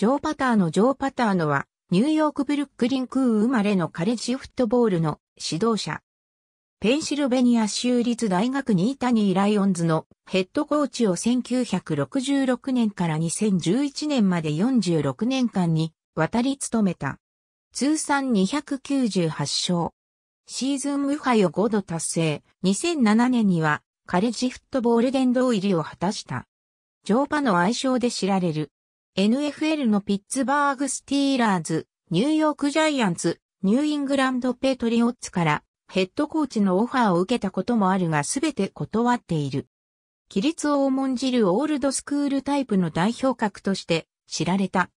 ジョー・パターのジョー・パターのは、ニューヨーク・ブルックリン空生まれのカレッジフットボールの指導者。ペンシルベニア州立大学ニータニー・ライオンズのヘッドコーチを1966年から2011年まで46年間に渡り務めた。通算298勝。シーズン無敗を5度達成。2007年にはカレッジフットボール殿堂入りを果たした。ジョーパの愛称で知られる NFL のピッツバーグスティーラーズ、ニューヨークジャイアンツ、ニューイングランドペトリオッツからヘッドコーチのオファーを受けたこともあるがすべて断っている。規律を重んじるオールドスクールタイプの代表格として知られた。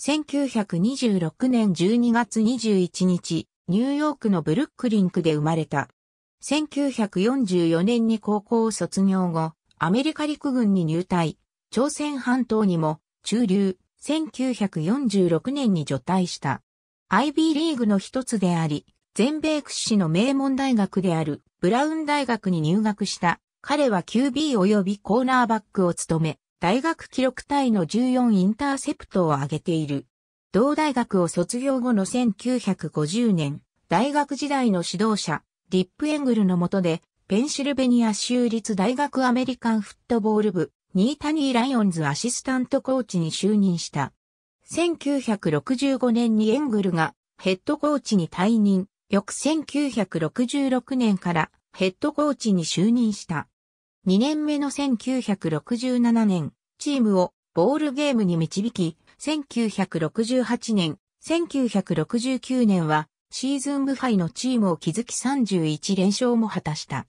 1926年12月21日、ニューヨークのブルックリンクで生まれた。1944年に高校を卒業後、アメリカ陸軍に入隊、朝鮮半島にも中流、1946年に除隊した。IB リーグの一つであり、全米屈指の名門大学であるブラウン大学に入学した。彼は QB 及びコーナーバックを務め、大学記録隊の14インターセプトを挙げている。同大学を卒業後の1950年、大学時代の指導者、リップエングルの下で、ペンシルベニア州立大学アメリカンフットボール部、ニータニーライオンズアシスタントコーチに就任した。1965年にエングルがヘッドコーチに退任、翌1966年からヘッドコーチに就任した。2年目の1967年、チームをボールゲームに導き、1968年、1969年はシーズン無敗のチームを築き31連勝も果たした。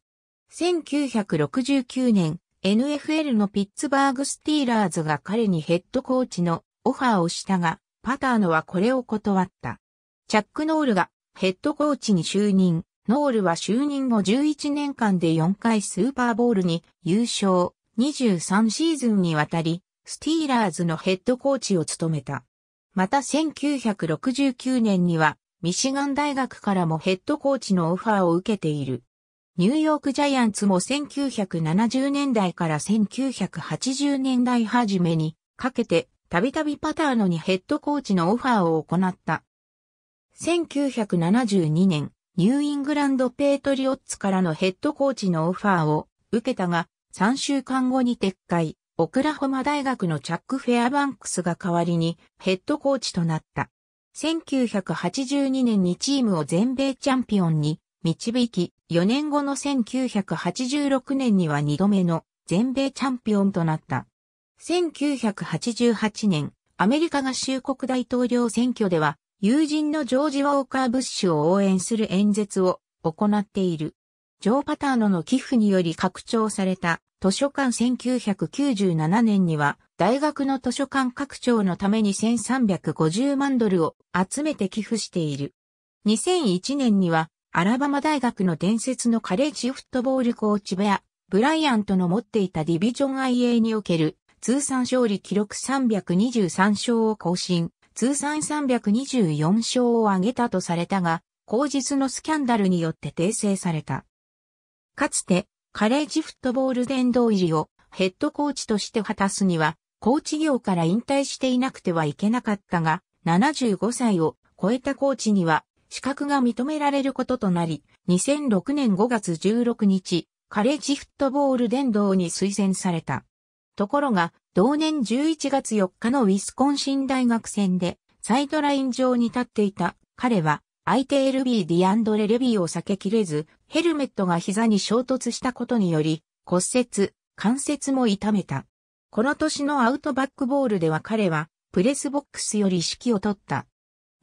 1969年、NFL のピッツバーグスティーラーズが彼にヘッドコーチのオファーをしたが、パターノはこれを断った。チャック・ノールがヘッドコーチに就任。ノールは就任後11年間で4回スーパーボールに優勝、23シーズンにわたり、スティーラーズのヘッドコーチを務めた。また1969年には、ミシガン大学からもヘッドコーチのオファーを受けている。ニューヨークジャイアンツも1970年代から1980年代初めにかけてたびたびパターノにヘッドコーチのオファーを行った。1972年、ニューイングランドペートリオッツからのヘッドコーチのオファーを受けたが、3週間後に撤回、オクラホマ大学のチャック・フェアバンクスが代わりにヘッドコーチとなった。1982年にチームを全米チャンピオンに導き、4年後の1986年には2度目の全米チャンピオンとなった。1988年、アメリカ合衆国大統領選挙では、友人のジョージ・ウォーカー・ブッシュを応援する演説を行っている。ジョー・パターノの寄付により拡張された図書館1997年には大学の図書館拡張のために1350万ドルを集めて寄付している。2001年にはアラバマ大学の伝説のカレッジフットボールコーチベア、ブライアントの持っていたディビジョン IA における通算勝利記録323勝を更新、通算324勝を挙げたとされたが、後日のスキャンダルによって訂正された。かつて、カレッジフットボール殿堂入りをヘッドコーチとして果たすには、コーチ業から引退していなくてはいけなかったが、75歳を超えたコーチには資格が認められることとなり、2006年5月16日、カレッジフットボール殿堂に推薦された。ところが、同年11月4日のウィスコンシン大学戦で、サイドライン上に立っていた彼は、相手 LB ディアンドレ・レビーを避けきれず、ヘルメットが膝に衝突したことにより、骨折、関節も痛めた。この年のアウトバックボールでは彼は、プレスボックスより指揮を取った。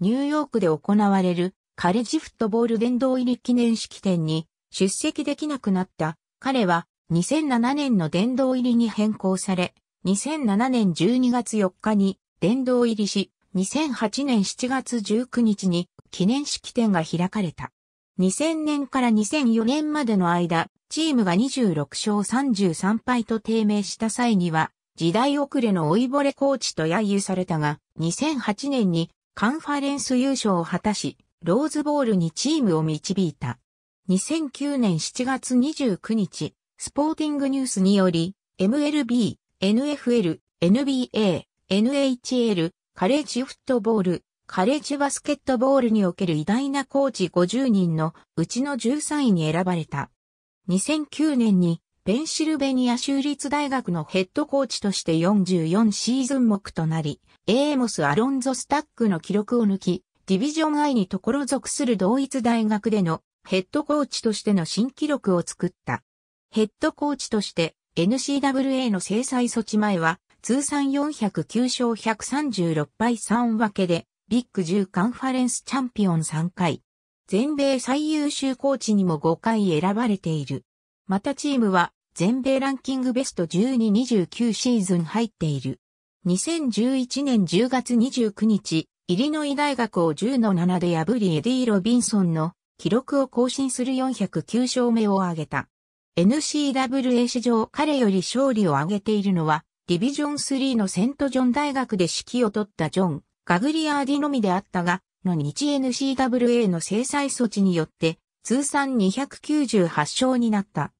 ニューヨークで行われるカレッジフットボール殿堂入り記念式典に出席できなくなった彼は2007年の殿堂入りに変更され、2007年12月4日に殿堂入りし、2008年7月19日に記念式典が開かれた。2000年から2004年までの間、チームが26勝33敗と低迷した際には、時代遅れの老いぼれコーチと揶揄されたが、2008年にカンファレンス優勝を果たし、ローズボールにチームを導いた。2009年7月29日、スポーティングニュースにより、MLB、NFL、NBA、NHL、カレッジフットボール、カレッジバスケットボールにおける偉大なコーチ50人のうちの13位に選ばれた。2009年にペンシルベニア州立大学のヘッドコーチとして44シーズン目となり、エーモス・アロンゾ・スタックの記録を抜き、ディビジョン I にところ属する同一大学でのヘッドコーチとしての新記録を作った。ヘッドコーチとして n c w a の制裁措置前は通算409勝136敗3分けでビッグ10カンファレンスチャンピオン3回。全米最優秀コーチにも5回選ばれている。またチームは全米ランキングベスト12-29シーズン入っている。2011年10月29日、イリノイ大学を10の7で破りエディ・ロビンソンの記録を更新する409勝目を挙げた。n c w a 史上彼より勝利を挙げているのは、ディビジョン3のセントジョン大学で指揮を取ったジョン、ガグリアーディのみであったが、の日 n c w a の制裁措置によって、通算298勝になった。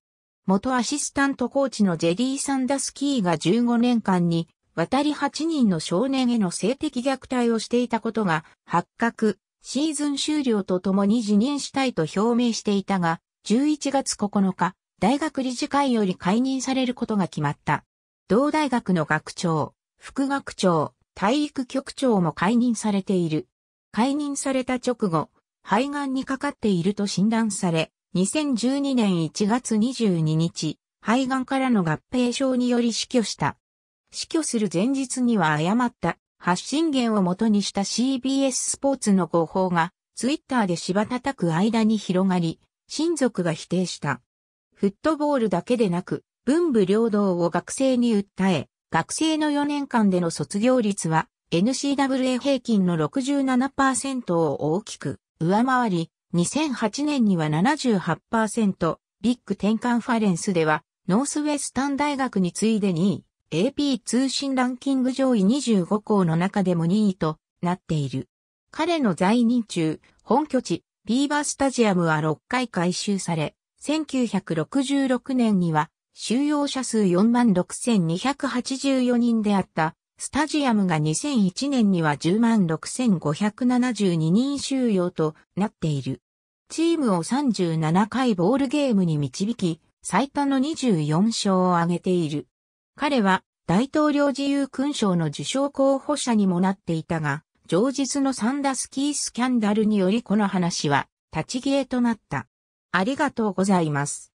元アシスタントコーチのジェリー・サンダスキーが15年間に渡り8人の少年への性的虐待をしていたことが発覚、シーズン終了とともに辞任したいと表明していたが、11月9日、大学理事会より解任されることが決まった。同大学の学長、副学長、体育局長も解任されている。解任された直後、肺がんにかかっていると診断され、2012年1月22日、肺がんからの合併症により死去した。死去する前日には誤った発信源を元にした CBS スポーツの誤報が、ツイッターで芝叩く間に広がり、親族が否定した。フットボールだけでなく、文武両道を学生に訴え、学生の4年間での卒業率は n c w a 平均の67%を大きく上回り、2008年には78%、ビッグ10カンファレンスでは、ノースウェスタン大学に次いで2位、AP 通信ランキング上位25校の中でも2位となっている。彼の在任中、本拠地、ビーバースタジアムは6回改修され、1966年には収容者数46,284人であったスタジアムが2001年には106,572人収容となっている。チームを37回ボールゲームに導き、最多の24勝を挙げている。彼は大統領自由勲章の受賞候補者にもなっていたが、上日のサンダスキースキャンダルによりこの話は立ち消えとなった。ありがとうございます。